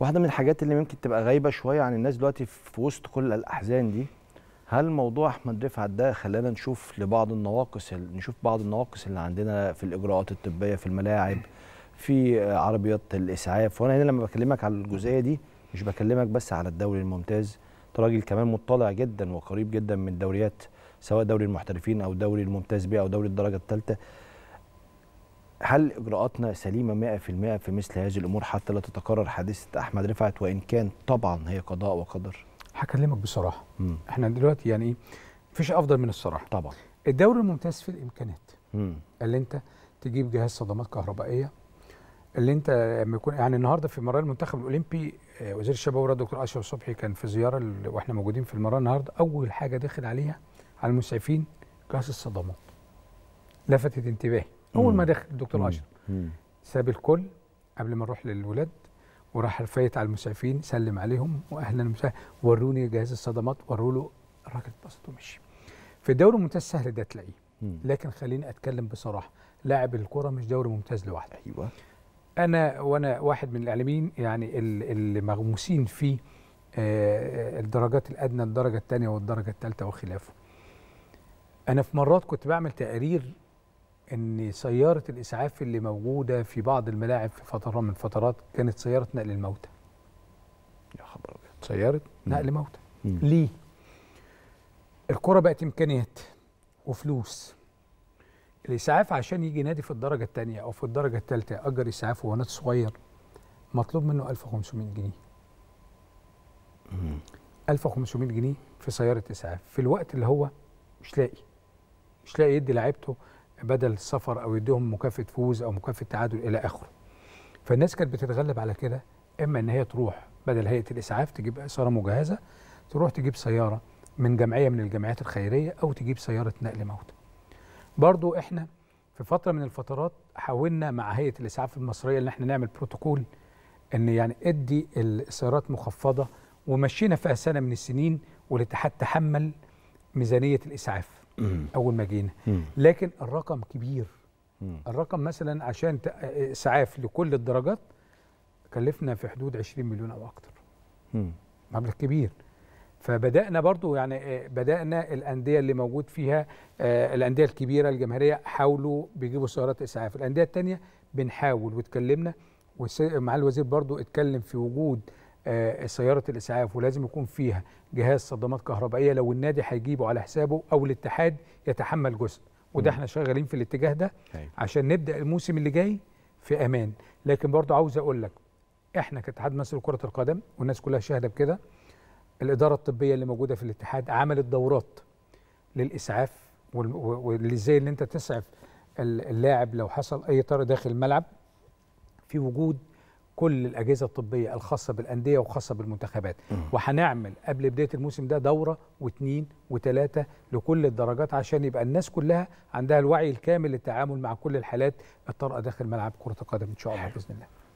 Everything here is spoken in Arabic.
واحده من الحاجات اللي ممكن تبقى غايبه شويه عن الناس دلوقتي في وسط كل الاحزان دي هل موضوع احمد رفعت ده خلانا نشوف لبعض النواقص نشوف بعض النواقص اللي عندنا في الاجراءات الطبيه في الملاعب في عربيات الاسعاف وانا هنا لما بكلمك على الجزئيه دي مش بكلمك بس على الدوري الممتاز انت راجل كمان مطلع جدا وقريب جدا من الدوريات سواء دوري المحترفين او دوري الممتاز بيه او دوري الدرجه الثالثه هل اجراءاتنا سليمه 100% في مثل هذه الامور حتى لا تتكرر حادثه احمد رفعت وان كان طبعا هي قضاء وقدر؟ هكلمك بصراحه مم. احنا دلوقتي يعني ايه مفيش افضل من الصراحه طبعا الدوري الممتاز في الامكانيات مم. اللي انت تجيب جهاز صدمات كهربائيه اللي انت لما يكون يعني النهارده في مباراه المنتخب الاولمبي آه، وزير الشباب والرياضه الدكتور اشرف صبحي كان في زياره واحنا موجودين في المباراه النهارده اول حاجه دخل عليها على المسعفين كاس الصدمات لفتت انتباهي اول ما دخل الدكتور اشرف ساب الكل قبل ما اروح للولاد وراح فايت على المسعفين سلم عليهم واهلا وسهلا وروني جهاز الصدمات وروا له الراجل اتبسط ومشي في الدوري الممتاز سهل ده تلاقيه لكن خليني اتكلم بصراحه لاعب الكره مش دوري ممتاز لوحده ايوه انا وانا واحد من الاعلاميين يعني اللي مغموسين في آه، آه، الدرجات الادنى الدرجه الثانيه والدرجه الثالثه وخلافه انا في مرات كنت بعمل تقارير ان سياره الاسعاف اللي موجوده في بعض الملاعب في فتره من الفترات كانت سياره نقل الموتى يا خبر سياره نقل موتى ليه الكره بقت امكانيات وفلوس الاسعاف عشان يجي نادي في الدرجه الثانيه او في الدرجه الثالثه اجر اسعاف وهو نادي صغير مطلوب منه 1500 جنيه 1500 جنيه في سياره اسعاف في الوقت اللي هو مش لاقي مش لاقي يدي لعيبته بدل السفر او يديهم مكافاه فوز او مكافاه تعادل الى اخره فالناس كانت بتتغلب على كده اما ان هي تروح بدل هيئه الاسعاف تجيب اثاره مجهزه تروح تجيب سياره من جمعيه من الجمعيات الخيريه او تجيب سياره نقل موتى برضو احنا في فتره من الفترات حاولنا مع هيئه الاسعاف المصريه ان احنا نعمل بروتوكول ان يعني ادي السيارات مخفضه ومشينا فيها سنه من السنين والاتحاد تحمل ميزانيه الاسعاف اول ما جينا لكن الرقم كبير الرقم مثلا عشان اسعاف لكل الدرجات كلفنا في حدود 20 مليون او اكتر مبلغ كبير فبدانا برضو يعني آه، بدانا الانديه اللي موجود فيها آه، الانديه الكبيره الجماهيريه حاولوا بيجيبوا سيارات اسعاف الانديه الثانيه بنحاول واتكلمنا ومع الوزير برضو اتكلم في وجود آه، سياره الاسعاف ولازم يكون فيها جهاز صدمات كهربائيه لو النادي هيجيبه على حسابه او الاتحاد يتحمل جزء وده احنا شغالين في الاتجاه ده طيب. عشان نبدا الموسم اللي جاي في امان لكن برضه عاوز اقول لك احنا كاتحاد مصر لكره القدم والناس كلها شاهده بكده الاداره الطبيه اللي موجوده في الاتحاد عملت دورات للاسعاف وازاي ان انت تسعف اللاعب لو حصل اي طارئ داخل الملعب في وجود كل الاجهزه الطبيه الخاصه بالانديه وخاصه بالمنتخبات وهنعمل قبل بدايه الموسم ده دوره واثنين وثلاثه لكل الدرجات عشان يبقى الناس كلها عندها الوعي الكامل للتعامل مع كل الحالات الطارئه داخل ملعب كره القدم ان شاء الله باذن الله